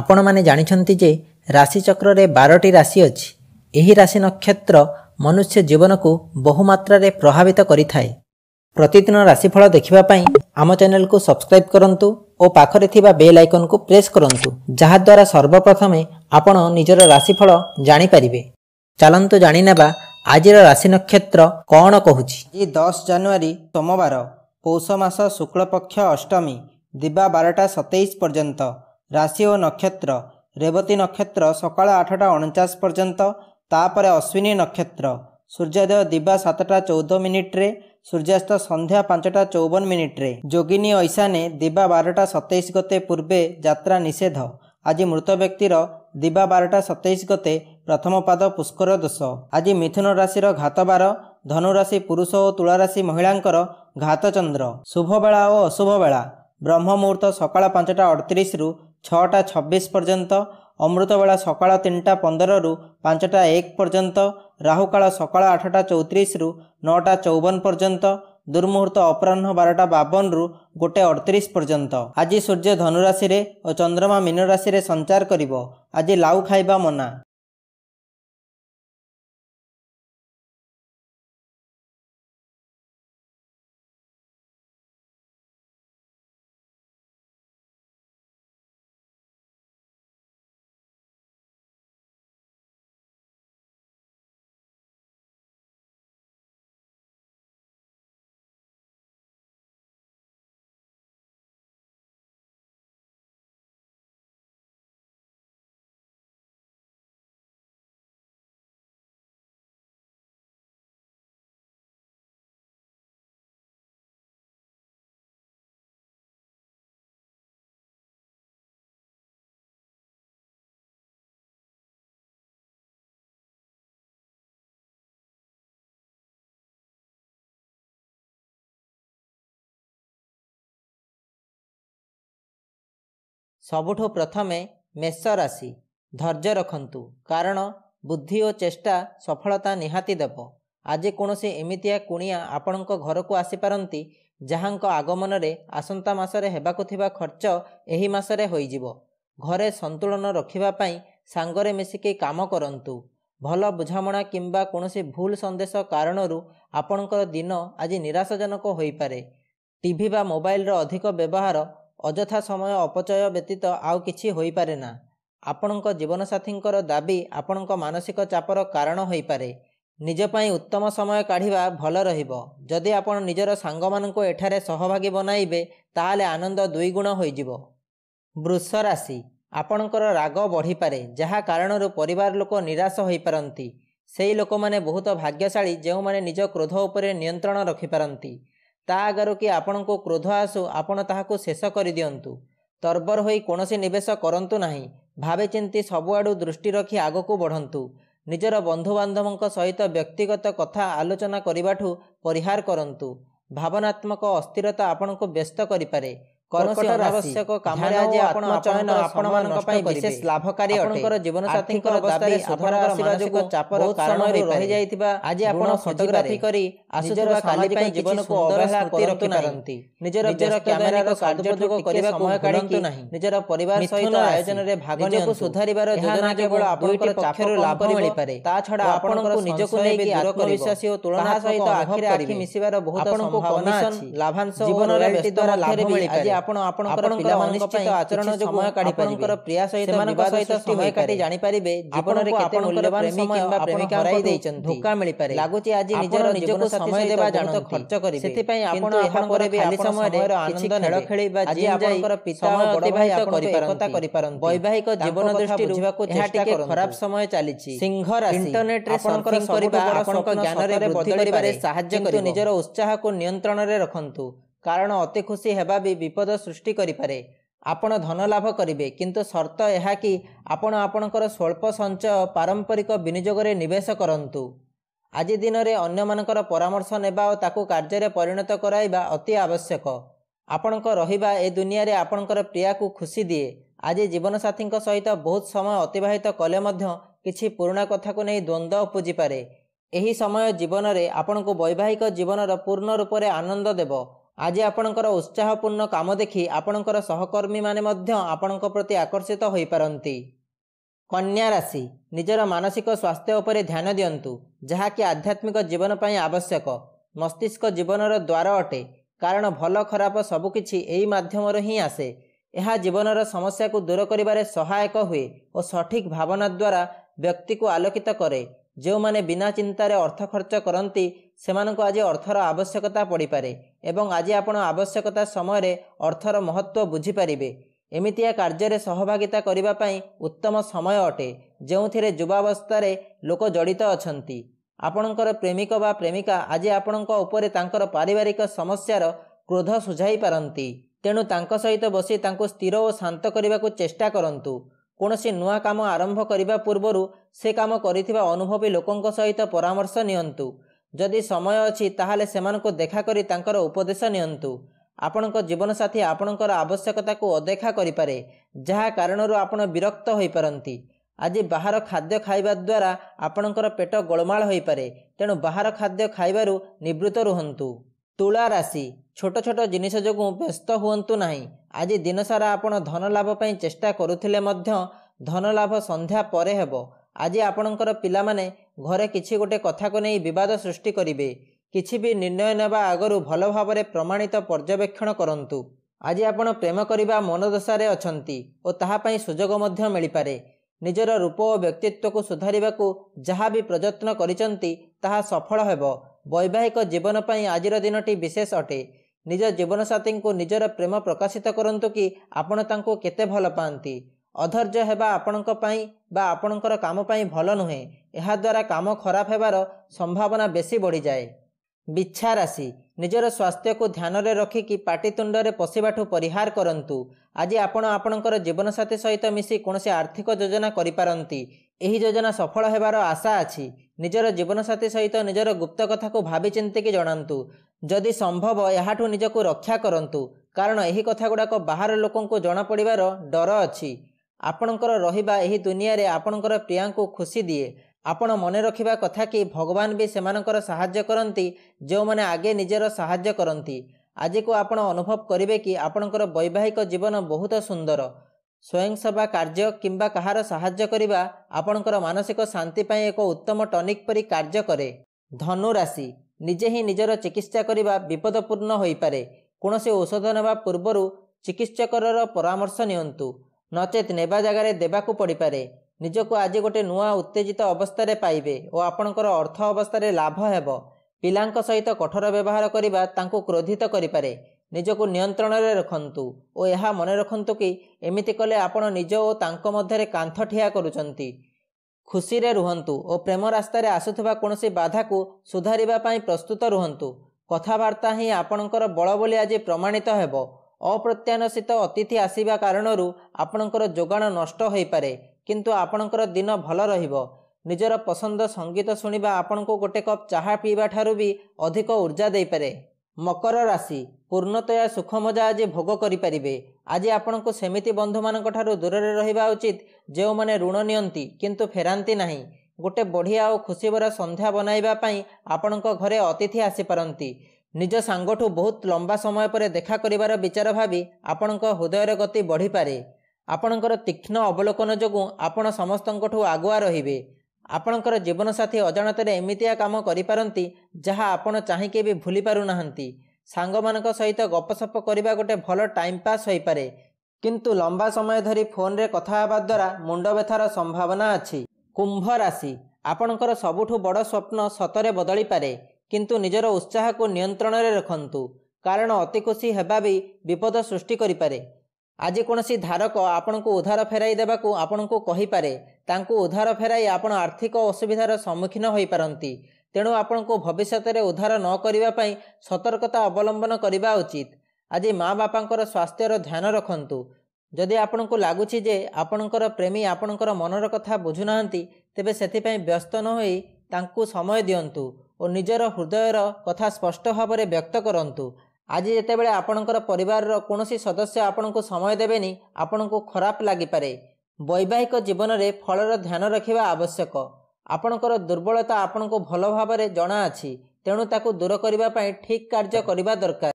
ଆପଣମାନେ ଜାଣିଛନ୍ତି ଯେ ରାଶିଚକ୍ରରେ ବାରଟି ରାଶି ଅଛି ଏହି ରାଶି ନକ୍ଷତ୍ର ମନୁଷ୍ୟ ଜୀବନକୁ ବହୁମାତ୍ରାରେ ପ୍ରଭାବିତ କରିଥାଏ ପ୍ରତିଦିନ ରାଶିଫଳ ଦେଖିବା ପାଇଁ ଆମ ଚ୍ୟାନେଲକୁ ସବସ୍କ୍ରାଇବ୍ କରନ୍ତୁ ଓ ପାଖରେ ଥିବା ବେଲ୍ ଆଇକନ୍କୁ ପ୍ରେସ୍ କରନ୍ତୁ ଯାହାଦ୍ୱାରା ସର୍ବପ୍ରଥମେ ଆପଣ ନିଜର ରାଶିଫଳ ଜାଣିପାରିବେ ଚାଲନ୍ତୁ ଜାଣିନେବା ଆଜିର ରାଶି ନକ୍ଷତ୍ର କ'ଣ କହୁଛି ଆଜି ଦଶ ଜାନୁଆରୀ ସୋମବାର ପୌଷ ମାସ ଶୁକ୍ଳପକ୍ଷ ଅଷ୍ଟମୀ ଦିବା ବାରଟା ସତେଇଶ ପର୍ଯ୍ୟନ୍ତ ରାଶି ଓ ନକ୍ଷତ୍ର ରେବତୀ ନକ୍ଷତ୍ର ସକାଳ ଆଠଟା ଅଣଚାଶ ପର୍ଯ୍ୟନ୍ତ ତାପରେ ଅଶ୍ୱିନୀ ନକ୍ଷତ୍ର ସୂର୍ଯ୍ୟୋଦୟ ଦିବା ସାତଟା ଚଉଦ ମିନିଟ୍ରେ ସୂର୍ଯ୍ୟାସ୍ତ ସନ୍ଧ୍ୟା ପାଞ୍ଚଟା ଚଉବନ ମିନିଟ୍ରେ ଯୋଗିନୀ ଐଶାନେ ଦିବା ବାରଟା ସତେଇଶ ଗତେ ପୂର୍ବେ ଯାତ୍ରା ନିଷେଧ ଆଜି ମୃତ ବ୍ୟକ୍ତିର ଦିବା ବାରଟା ସତେଇଶ ଗତେ ପ୍ରଥମ ପାଦ ପୁଷ୍କର ଦୋଷ ଆଜି ମିଥୁନ ରାଶିର ଘାତ ଘାତବାର ଧନୁରାଶି ପୁରୁଷ ଓ ତୁଳାରାଶି ମହିଳାଙ୍କର ଘାତ ଘାତଚନ୍ଦ୍ର ଶୁଭବେଳା ଓ ଅଶୁଭ ବେଳା ବ୍ରହ୍ମ ମୁହୂର୍ତ୍ତ ସକାଳ ପାଞ୍ଚଟା ଅଠତିରିଶରୁ ଛଅଟା ଛବିଶ ପର୍ଯ୍ୟନ୍ତ ଅମୃତବେଳା ସକାଳ ତିନିଟା ପନ୍ଦରରୁ ପାଞ୍ଚଟା ଏକ ପର୍ଯ୍ୟନ୍ତ ରାହୁକାଳ ସକାଳ ଆଠଟା ଚଉତିରିଶରୁ ନଅଟା ଚଉବନ ପର୍ଯ୍ୟନ୍ତ ଦୁର୍ମୁହୂର୍ତ୍ତ ଅପରାହ୍ନ ବାରଟା ବାବନରୁ ଗୋଟେ ଅଠତିରିଶ ପର୍ଯ୍ୟନ୍ତ ଆଜି ସୂର୍ଯ୍ୟ ଧନୁରାଶିରେ ଓ ଚନ୍ଦ୍ରମା ମୀନରାଶିରେ ସଞ୍ଚାର କରିବ ଆଜି ଲାଉ ଖାଇବା ମନା ସବୁଠୁ ପ୍ରଥମେ ମେଷ ରାଶି ଧୈର୍ଯ୍ୟ ରଖନ୍ତୁ କାରଣ ବୁଦ୍ଧି ଓ ଚେଷ୍ଟା ସଫଳତା ନିହାତି ଦେବ ଆଜି କୌଣସି ଏମିତିଆ କୁଣିଆ ଆପଣଙ୍କ ଘରକୁ ଆସିପାରନ୍ତି ଯାହାଙ୍କ ଆଗମନରେ ଆସନ୍ତା ମାସରେ ହେବାକୁ ଥିବା ଖର୍ଚ୍ଚ ଏହି ମାସରେ ହୋଇଯିବ ଘରେ ସନ୍ତୁଳନ ରଖିବା ପାଇଁ ସାଙ୍ଗରେ ମିଶିକି କାମ କରନ୍ତୁ ଭଲ ବୁଝାମଣା କିମ୍ବା କୌଣସି ଭୁଲ ସନ୍ଦେଶ କାରଣରୁ ଆପଣଙ୍କର ଦିନ ଆଜି ନିରାଶଜନକ ହୋଇପାରେ ଟିଭି ବା ମୋବାଇଲର ଅଧିକ ବ୍ୟବହାର ଅଯଥା ସମୟ ଅପଚୟ ବ୍ୟତୀତ ଆଉ କିଛି ହୋଇପାରେ ନା ଆପଣଙ୍କ ଜୀବନସାଥୀଙ୍କର ଦାବି ଆପଣଙ୍କ ମାନସିକ ଚାପର କାରଣ ହୋଇପାରେ ନିଜ ପାଇଁ ଉତ୍ତମ ସମୟ କାଢ଼ିବା ଭଲ ରହିବ ଯଦି ଆପଣ ନିଜର ସାଙ୍ଗମାନଙ୍କୁ ଏଠାରେ ସହଭାଗୀ ବନାଇବେ ତାହେଲେ ଆନନ୍ଦ ଦୁଇଗୁଣ ହୋଇଯିବ ବୃଷ ରାଶି ଆପଣଙ୍କର ରାଗ ବଢ଼ିପାରେ ଯାହା କାରଣରୁ ପରିବାର ଲୋକ ନିରାଶ ହୋଇପାରନ୍ତି ସେହି ଲୋକମାନେ ବହୁତ ଭାଗ୍ୟଶାଳୀ ଯେଉଁମାନେ ନିଜ କ୍ରୋଧ ଉପରେ ନିୟନ୍ତ୍ରଣ ରଖିପାରନ୍ତି ତା ଆଗରୁ କି ଆପଣଙ୍କୁ କ୍ରୋଧ ଆସୁ ଆପଣ ତାହାକୁ ଶେଷ କରିଦିଅନ୍ତୁ ତର୍ବର ହୋଇ କୌଣସି ନିବେଶ କରନ୍ତୁ ନାହିଁ ଭାବେ ଚିନ୍ତି ସବୁଆଡ଼ୁ ଦୃଷ୍ଟି ରଖି ଆଗକୁ ବଢ଼ନ୍ତୁ ନିଜର ବନ୍ଧୁବାନ୍ଧବଙ୍କ ସହିତ ବ୍ୟକ୍ତିଗତ କଥା ଆଲୋଚନା କରିବାଠୁ ପରିହାର କରନ୍ତୁ ଭାବନାତ୍ମକ ଅସ୍ଥିରତା ଆପଣଙ୍କୁ ବ୍ୟସ୍ତ କରିପାରେ କୌଣସି ଅନାବଶ୍ୟକ କାମରେ ଆଜି ଆପଣ ଚୟନ ଆପଣମାନଙ୍କ ପାଇଁ ବିଶେଷ ଲାଭକାରୀ ଆପଣଙ୍କର ଜୀବନସାଥୀଙ୍କ ଅବସ୍ଥାରେ ସୁଧାର ଆସିବା ଯୋଗୁଁ ଚାପର କାରଣରେ ରହିଯାଇଥିବା ଆଜି ଆପଣ ଫଟୋଗ୍ରାଫି କରି ଆସୁଥିବା କାଲି ପାଇଁ ଜୀବନକୁ ଅବହେଳା କରନ୍ତୁ ନାହାନ୍ତି ନିଜର ନିଜର କ୍ୟାମେରାର କାର୍ଯ୍ୟଯୋଗ କରିବାକୁ କାଢ଼ନ୍ତୁ ନାହିଁ ନିଜର ପରିବାର ସହିତ ଆୟୋଜନରେ ଭାଗ ନିଜକୁ ସୁଧାରିବାର ଯୋଜନା କେବଳ ଆପଣଙ୍କର ଚାପରୁ ଲାଭ ମିଳିପାରେ ତା ଛଡ଼ା ଆପଣଙ୍କର ନିଜକୁ ନେଇ ଆତ୍ମବିଶ୍ୱାସୀ ଓ ତୁଳନା ସହିତ ଆଖିରେ ଆଖି ମିଶିବାର ବହୁତ ସମ୍ଭାବନା ଲାଭାଂଶ ଜୀବନରେ ବ୍ୟକ୍ତି ଦ୍ୱାରା ଲାଭ ମିଳିପାରେ ଆପଣ ଆପଣଙ୍କର ଅନିଶ୍ଚିତ ଆଚରଣ ଯୋଗୁଁ ସମୟ କାଢି ପାରିବେ ପ୍ରିୟା ସହିତ ବିବାଦ ସହିତ ସମୟ କାଟି ଜାଣିପାରିବେ ଜୀବନରେ କେତେ ମୂଲ୍ୟବାନ ସମୟ କିମ୍ବା ପ୍ରେମିକା ହରାଇ ଦେଇଛନ୍ତି ଧୋକା ମିଳିପାରେ ଲାଗୁଛି ଆଜି ନିଜର ନିଜକୁ ସମୟ ଦେବା ଜାଣନ୍ତୁ ଖର୍ଚ୍ଚ କରିବେ ସେଥିପାଇଁ ଆପଣ ଏହା ପରେ ବି ଆଜି ସମୟରେ କିଛି ଖେଳ ଖେଳି ବା ଆଜି ଆପଣଙ୍କର ପିତା ଅତିବାହିତ କରିପାରନ୍ତି କରିପାରନ୍ତି ବୈବାହିକ ଜୀବନ ଦୃଷ୍ଟି ବୁଝିବାକୁ ଏହା ଟିକେ ଖରାପ ସମୟ ଚାଲିଛି ସିଂହ ରାଶି ଇଣ୍ଟରନେଟ୍ରେ ସଂକରିବା ଆପଣଙ୍କ ଜ୍ଞାନରେ ବୃଦ୍ଧି କରିବାରେ ସାହାଯ୍ୟ କରିବ ନିଜର ଉତ୍ସାହକୁ ନିୟନ୍ତ୍ରଣରେ ରଖନ୍ତୁ କାରଣ ଅତି ଖୁସି ହେବା ବି ବିପଦ ସୃଷ୍ଟି କରିପାରେ ଆପଣ ଧନ ଲାଭ କରିବେ କିନ୍ତୁ ସର୍ତ୍ତ ଏହାକି ଆପଣ ଆପଣଙ୍କର ସ୍ୱଳ୍ପ ସଞ୍ଚୟ ପାରମ୍ପରିକ ବିନିଯୋଗରେ ନିବେଶ କରନ୍ତୁ ଆଜି ଦିନରେ ଅନ୍ୟମାନଙ୍କର ପରାମର୍ଶ ନେବା ଓ ତାକୁ କାର୍ଯ୍ୟରେ ପରିଣତ କରାଇବା ଅତି ଆବଶ୍ୟକ ଆପଣଙ୍କ ରହିବା ଏ ଦୁନିଆରେ ଆପଣଙ୍କର ପ୍ରିୟାକୁ ଖୁସି ଦିଏ ଆଜି ଜୀବନସାଥୀଙ୍କ ସହିତ ବହୁତ ସମୟ ଅତିବାହିତ କଲେ ମଧ୍ୟ କିଛି ପୁରୁଣା କଥାକୁ ନେଇ ଦ୍ୱନ୍ଦ୍ୱ ଉପୁଜିପାରେ ଏହି ସମୟ ଜୀବନରେ ଆପଣଙ୍କୁ ବୈବାହିକ ଜୀବନର ପୂର୍ଣ୍ଣ ରୂପରେ ଆନନ୍ଦ ଦେବ ଆଜି ଆପଣଙ୍କର ଉତ୍ସାହପୂର୍ଣ୍ଣ କାମ ଦେଖି ଆପଣଙ୍କର ସହକର୍ମୀମାନେ ମଧ୍ୟ ଆପଣଙ୍କ ପ୍ରତି ଆକର୍ଷିତ ହୋଇପାରନ୍ତି କନ୍ୟା ରାଶି ନିଜର ମାନସିକ ସ୍ୱାସ୍ଥ୍ୟ ଉପରେ ଧ୍ୟାନ ଦିଅନ୍ତୁ ଯାହାକି ଆଧ୍ୟାତ୍ମିକ ଜୀବନ ପାଇଁ ଆବଶ୍ୟକ ମସ୍ତିଷ୍କ ଜୀବନର ଦ୍ୱାର ଅଟେ କାରଣ ଭଲ ଖରାପ ସବୁକିଛି ଏହି ମାଧ୍ୟମରୁ ହିଁ ଆସେ ଏହା ଜୀବନର ସମସ୍ୟାକୁ ଦୂର କରିବାରେ ସହାୟକ ହୁଏ ଓ ସଠିକ୍ ଭାବନା ଦ୍ୱାରା ବ୍ୟକ୍ତିକୁ ଆଲୋକିତ କରେ ଯେଉଁମାନେ ବିନା ଚିନ୍ତାରେ ଅର୍ଥ ଖର୍ଚ୍ଚ କରନ୍ତି ସେମାନଙ୍କୁ ଆଜି ଅର୍ଥର ଆବଶ୍ୟକତା ପଡ଼ିପାରେ ଏବଂ ଆଜି ଆପଣ ଆବଶ୍ୟକତା ସମୟରେ ଅର୍ଥର ମହତ୍ଵ ବୁଝିପାରିବେ ଏମିତିଆ କାର୍ଯ୍ୟରେ ସହଭାଗିତା କରିବା ପାଇଁ ଉତ୍ତମ ସମୟ ଅଟେ ଯେଉଁଥିରେ ଯୁବାବସ୍ଥାରେ ଲୋକ ଜଡ଼ିତ ଅଛନ୍ତି ଆପଣଙ୍କର ପ୍ରେମିକ ବା ପ୍ରେମିକା ଆଜି ଆପଣଙ୍କ ଉପରେ ତାଙ୍କର ପାରିବାରିକ ସମସ୍ୟାର କ୍ରୋଧ ସୁଝାଇ ପାରନ୍ତି ତେଣୁ ତାଙ୍କ ସହିତ ବସି ତାଙ୍କୁ ସ୍ଥିର ଓ ଶାନ୍ତ କରିବାକୁ ଚେଷ୍ଟା କରନ୍ତୁ କୌଣସି ନୂଆ କାମ ଆରମ୍ଭ କରିବା ପୂର୍ବରୁ ସେ କାମ କରିଥିବା ଅନୁଭବୀ ଲୋକଙ୍କ ସହିତ ପରାମର୍ଶ ନିଅନ୍ତୁ ଯଦି ସମୟ ଅଛି ତାହେଲେ ସେମାନଙ୍କୁ ଦେଖା କରି ତାଙ୍କର ଉପଦେଶ ନିଅନ୍ତୁ ଆପଣଙ୍କ ଜୀବନସାଥୀ ଆପଣଙ୍କର ଆବଶ୍ୟକତାକୁ ଅଦେଖା କରିପାରେ ଯାହା କାରଣରୁ ଆପଣ ବିରକ୍ତ ହୋଇପାରନ୍ତି ଆଜି ବାହାର ଖାଦ୍ୟ ଖାଇବା ଦ୍ୱାରା ଆପଣଙ୍କର ପେଟ ଗୋଳମାଳ ହୋଇପାରେ ତେଣୁ ବାହାର ଖାଦ୍ୟ ଖାଇବାରୁ ନିବୃତ୍ତ ରୁହନ୍ତୁ ତୁଳା ରାଶି ଛୋଟ ଛୋଟ ଜିନିଷ ଯୋଗୁଁ ବ୍ୟସ୍ତ ହୁଅନ୍ତୁ ନାହିଁ ଆଜି ଦିନସାରା ଆପଣ ଧନ ଲାଭ ପାଇଁ ଚେଷ୍ଟା କରୁଥିଲେ ମଧ୍ୟ ଧନ ଲାଭ ସନ୍ଧ୍ୟା ପରେ ହେବ ଆଜି ଆପଣଙ୍କର ପିଲାମାନେ ଘରେ କିଛି ଗୋଟେ କଥାକୁ ନେଇ ବିବାଦ ସୃଷ୍ଟି କରିବେ କିଛି ବି ନିର୍ଣ୍ଣୟ ନେବା ଆଗରୁ ଭଲ ଭାବରେ ପ୍ରମାଣିତ ପର୍ଯ୍ୟବେକ୍ଷଣ କରନ୍ତୁ ଆଜି ଆପଣ ପ୍ରେମ କରିବା ମନଦଶାରେ ଅଛନ୍ତି ଓ ତାହା ପାଇଁ ସୁଯୋଗ ମଧ୍ୟ ମିଳିପାରେ ନିଜର ରୂପ ଓ ବ୍ୟକ୍ତିତ୍ୱକୁ ସୁଧାରିବାକୁ ଯାହା ବି ପ୍ରଯତ୍ନ କରିଛନ୍ତି ତାହା ସଫଳ ହେବ ବୈବାହିକ ଜୀବନ ପାଇଁ ଆଜିର ଦିନଟି ବିଶେଷ ଅଟେ ନିଜ ଜୀବନସାଥୀଙ୍କୁ ନିଜର ପ୍ରେମ ପ୍ରକାଶିତ କରନ୍ତୁ କି ଆପଣ ତାଙ୍କୁ କେତେ ଭଲ ପାଆନ୍ତି ଅଧୈର୍ଯ୍ୟ ହେବା ଆପଣଙ୍କ ପାଇଁ ବା ଆପଣଙ୍କର କାମ ପାଇଁ ଭଲ ନୁହେଁ ଏହାଦ୍ୱାରା କାମ ଖରାପ ହେବାର ସମ୍ଭାବନା ବେଶୀ ବଢ଼ିଯାଏ ବିଚ୍ଛା ରାଶି ନିଜର ସ୍ୱାସ୍ଥ୍ୟକୁ ଧ୍ୟାନରେ ରଖିକି ପାଟିତୁଣ୍ଡରେ ପଶିବାଠୁ ପରିହାର କରନ୍ତୁ ଆଜି ଆପଣ ଆପଣଙ୍କର ଜୀବନସାଥୀ ସହିତ ମିଶି କୌଣସି ଆର୍ଥିକ ଯୋଜନା କରିପାରନ୍ତି ଏହି ଯୋଜନା ସଫଳ ହେବାର ଆଶା ଅଛି ନିଜର ଜୀବନସାଥୀ ସହିତ ନିଜର ଗୁପ୍ତ କଥାକୁ ଭାବି ଚିନ୍ତିକି ଜଣାନ୍ତୁ ଯଦି ସମ୍ଭବ ଏହାଠୁ ନିଜକୁ ରକ୍ଷା କରନ୍ତୁ କାରଣ ଏହି କଥାଗୁଡ଼ାକ ବାହାର ଲୋକଙ୍କୁ ଜଣାପଡ଼ିବାର ଡର ଅଛି ଆପଣଙ୍କର ରହିବା ଏହି ଦୁନିଆରେ ଆପଣଙ୍କର ପ୍ରିୟାଙ୍କୁ ଖୁସି ଦିଏ ଆପଣ ମନେ ରଖିବା କଥା କି ଭଗବାନ ବି ସେମାନଙ୍କର ସାହାଯ୍ୟ କରନ୍ତି ଯେଉଁମାନେ ଆଗେ ନିଜର ସାହାଯ୍ୟ କରନ୍ତି ଆଜିକୁ ଆପଣ ଅନୁଭବ କରିବେ କି ଆପଣଙ୍କର ବୈବାହିକ ଜୀବନ ବହୁତ ସୁନ୍ଦର ସ୍ୱୟଂସେବା କାର୍ଯ୍ୟ କିମ୍ବା କାହାର ସାହାଯ୍ୟ କରିବା ଆପଣଙ୍କର ମାନସିକ ଶାନ୍ତି ପାଇଁ ଏକ ଉତ୍ତମ ଟନିକ୍ ପରି କାର୍ଯ୍ୟ କରେ ଧନୁରାଶି ନିଜେ ହିଁ ନିଜର ଚିକିତ୍ସା କରିବା ବିପଦପୂର୍ଣ୍ଣ ହୋଇପାରେ କୌଣସି ଔଷଧ ନେବା ପୂର୍ବରୁ ଚିକିତ୍ସକର ପରାମର୍ଶ ନିଅନ୍ତୁ ନଚେତ୍ ନେବା ଜାଗାରେ ଦେବାକୁ ପଡ଼ିପାରେ ନିଜକୁ ଆଜି ଗୋଟେ ନୂଆ ଉତ୍ତେଜିତ ଅବସ୍ଥାରେ ପାଇବେ ଓ ଆପଣଙ୍କର ଅର୍ଥ ଅବସ୍ଥାରେ ଲାଭ ହେବ ପିଲାଙ୍କ ସହିତ କଠୋର ବ୍ୟବହାର କରିବା ତାଙ୍କୁ କ୍ରୋଧିତ କରିପାରେ ନିଜକୁ ନିୟନ୍ତ୍ରଣରେ ରଖନ୍ତୁ ଓ ଏହା ମନେ ରଖନ୍ତୁ କି ଏମିତି କଲେ ଆପଣ ନିଜ ଓ ତାଙ୍କ ମଧ୍ୟରେ କାନ୍ଥ ଠିଆ କରୁଛନ୍ତି ଖୁସିରେ ରୁହନ୍ତୁ ଓ ପ୍ରେମ ରାସ୍ତାରେ ଆସୁଥିବା କୌଣସି ବାଧାକୁ ସୁଧାରିବା ପାଇଁ ପ୍ରସ୍ତୁତ ରୁହନ୍ତୁ କଥାବାର୍ତ୍ତା ହିଁ ଆପଣଙ୍କର ବଳ ବୋଲି ଆଜି ପ୍ରମାଣିତ ହେବ ଅପ୍ରତ୍ୟାଶିତ ଅତିଥି ଆସିବା କାରଣରୁ ଆପଣଙ୍କର ଯୋଗାଣ ନଷ୍ଟ ହୋଇପାରେ କିନ୍ତୁ ଆପଣଙ୍କର ଦିନ ଭଲ ରହିବ ନିଜର ପସନ୍ଦ ସଙ୍ଗୀତ ଶୁଣିବା ଆପଣଙ୍କୁ ଗୋଟେ କପ୍ ଚାହା ପିଇବା ଠାରୁ ବି ଅଧିକ ଉର୍ଜା ଦେଇପାରେ ମକର ରାଶି ପୂର୍ଣ୍ଣତୟା ସୁଖ ମଜା ଆଜି ଭୋଗ କରିପାରିବେ ଆଜି ଆପଣଙ୍କୁ ସେମିତି ବନ୍ଧୁମାନଙ୍କ ଠାରୁ ଦୂରରେ ରହିବା ଉଚିତ ଯେଉଁମାନେ ଋଣ ନିଅନ୍ତି କିନ୍ତୁ ଫେରାନ୍ତି ନାହିଁ ଗୋଟେ ବଢ଼ିଆ ଓ ଖୁସିବର ସନ୍ଧ୍ୟା ବନାଇବା ପାଇଁ ଆପଣଙ୍କ ଘରେ ଅତିଥି ଆସିପାରନ୍ତି ନିଜ ସାଙ୍ଗଠୁ ବହୁତ ଲମ୍ବା ସମୟ ପରେ ଦେଖା କରିବାର ବିଚାର ଭାବି ଆପଣଙ୍କ ହୃଦୟର ଗତି ବଢ଼ିପାରେ ଆପଣଙ୍କର ତୀକ୍ଷ୍ଣ ଅବଲୋକନ ଯୋଗୁଁ ଆପଣ ସମସ୍ତଙ୍କଠୁ ଆଗୁଆ ରହିବେ ଆପଣଙ୍କର ଜୀବନସାଥୀ ଅଜାଣତରେ ଏମିତିଆ କାମ କରିପାରନ୍ତି ଯାହା ଆପଣ ଚାହିଁକି ବି ଭୁଲି ପାରୁନାହାନ୍ତି ସାଙ୍ଗମାନଙ୍କ ସହିତ ଗପସପ କରିବା ଗୋଟେ ଭଲ ଟାଇମ୍ ପାସ୍ ହୋଇପାରେ କିନ୍ତୁ ଲମ୍ବା ସମୟ ଧରି ଫୋନ୍ରେ କଥା ହେବା ଦ୍ୱାରା ମୁଣ୍ଡ ବ୍ୟଥାର ସମ୍ଭାବନା ଅଛି କୁମ୍ଭ ରାଶି ଆପଣଙ୍କର ସବୁଠୁ ବଡ଼ ସ୍ୱପ୍ନ ସତରେ ବଦଳିପାରେ କିନ୍ତୁ ନିଜର ଉତ୍ସାହକୁ ନିୟନ୍ତ୍ରଣରେ ରଖନ୍ତୁ କାରଣ ଅତି ଖୁସି ହେବା ବି ବିପଦ ସୃଷ୍ଟି କରିପାରେ ଆଜି କୌଣସି ଧାରକ ଆପଣଙ୍କୁ ଉଦ୍ଧାର ଫେରାଇ ଦେବାକୁ ଆପଣଙ୍କୁ କହିପାରେ ତାଙ୍କୁ ଉଦ୍ଧାର ଫେରାଇ ଆପଣ ଆର୍ଥିକ ଅସୁବିଧାର ସମ୍ମୁଖୀନ ହୋଇପାରନ୍ତି ତେଣୁ ଆପଣଙ୍କୁ ଭବିଷ୍ୟତରେ ଉଦ୍ଧାର ନ କରିବା ପାଇଁ ସତର୍କତା ଅବଲମ୍ବନ କରିବା ଉଚିତ ଆଜି ମା ବାପାଙ୍କର ସ୍ୱାସ୍ଥ୍ୟର ଧ୍ୟାନ ରଖନ୍ତୁ ଯଦି ଆପଣଙ୍କୁ ଲାଗୁଛି ଯେ ଆପଣଙ୍କର ପ୍ରେମୀ ଆପଣଙ୍କର ମନର କଥା ବୁଝୁନାହାନ୍ତି ତେବେ ସେଥିପାଇଁ ବ୍ୟସ୍ତ ନ ହୋଇ ତାଙ୍କୁ ସମୟ ଦିଅନ୍ତୁ ଓ ନିଜର ହୃଦୟର କଥା ସ୍ପଷ୍ଟ ଭାବରେ ବ୍ୟକ୍ତ କରନ୍ତୁ ଆଜି ଯେତେବେଳେ ଆପଣଙ୍କର ପରିବାରର କୌଣସି ସଦସ୍ୟ ଆପଣଙ୍କୁ ସମୟ ଦେବେନି ଆପଣଙ୍କୁ ଖରାପ ଲାଗିପାରେ ବୈବାହିକ ଜୀବନରେ ଫଳର ଧ୍ୟାନ ରଖିବା ଆବଶ୍ୟକ ଆପଣଙ୍କର ଦୁର୍ବଳତା ଆପଣଙ୍କୁ ଭଲ ଭାବରେ ଜଣା ଅଛି ତେଣୁ ତାକୁ ଦୂର କରିବା ପାଇଁ ଠିକ୍ କାର୍ଯ୍ୟ କରିବା ଦରକାର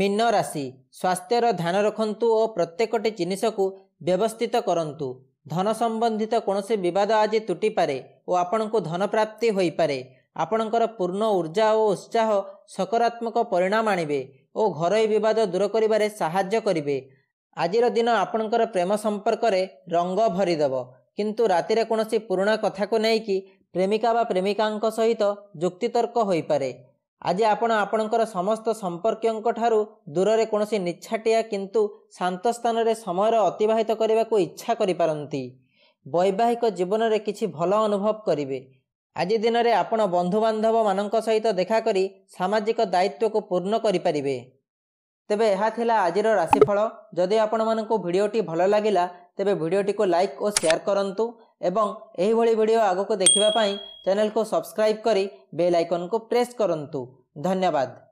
ମୀନ ରାଶି ସ୍ୱାସ୍ଥ୍ୟର ଧ୍ୟାନ ରଖନ୍ତୁ ଓ ପ୍ରତ୍ୟେକଟି ଜିନିଷକୁ ବ୍ୟବସ୍ଥିତ କରନ୍ତୁ ଧନ ସମ୍ବନ୍ଧିତ କୌଣସି ବିବାଦ ଆଜି ତୁଟିପାରେ ଓ ଆପଣଙ୍କୁ ଧନପ୍ରାପ୍ତି ହୋଇପାରେ ଆପଣଙ୍କର ପୂର୍ଣ୍ଣ ଉର୍ଜା ଓ ଉତ୍ସାହ ସକାରାତ୍ମକ ପରିଣାମ ଆଣିବେ ଓ ଘରୋଇ ବିବାଦ ଦୂର କରିବାରେ ସାହାଯ୍ୟ କରିବେ ଆଜିର ଦିନ ଆପଣଙ୍କର ପ୍ରେମ ସମ୍ପର୍କରେ ରଙ୍ଗ ଭରିଦେବ କିନ୍ତୁ ରାତିରେ କୌଣସି ପୁରୁଣା କଥାକୁ ନେଇକି ପ୍ରେମିକା ବା ପ୍ରେମିକାଙ୍କ ସହିତ ଯୁକ୍ତିତର୍କ ହୋଇପାରେ ଆଜି ଆପଣ ଆପଣଙ୍କର ସମସ୍ତ ସମ୍ପର୍କୀୟଙ୍କ ଠାରୁ ଦୂରରେ କୌଣସି ନିଚ୍ଛାଟିଆ କିନ୍ତୁ ଶାନ୍ତ ସ୍ଥାନରେ ସମୟର ଅତିବାହିତ କରିବାକୁ ଇଚ୍ଛା କରିପାରନ୍ତି ବୈବାହିକ ଜୀବନରେ କିଛି ଭଲ ଅନୁଭବ କରିବେ ଆଜି ଦିନରେ ଆପଣ ବନ୍ଧୁବାନ୍ଧବମାନଙ୍କ ସହିତ ଦେଖା କରି ସାମାଜିକ ଦାୟିତ୍ୱକୁ ପୂର୍ଣ୍ଣ କରିପାରିବେ ତେବେ ଏହା ଥିଲା ଆଜିର ରାଶିଫଳ ଯଦି ଆପଣମାନଙ୍କୁ ଭିଡ଼ିଓଟି ଭଲ ଲାଗିଲା ତେବେ ଭିଡ଼ିଓଟିକୁ ଲାଇକ୍ ଓ ସେୟାର କରନ୍ତୁ ଏବଂ ଏହିଭଳି ଭିଡ଼ିଓ ଆଗକୁ ଦେଖିବା ପାଇଁ ଚ୍ୟାନେଲ୍କୁ ସବସ୍କ୍ରାଇବ୍ କରି ବେଲ୍ ଆଇକନ୍କୁ ପ୍ରେସ୍ କରନ୍ତୁ ଧନ୍ୟବାଦ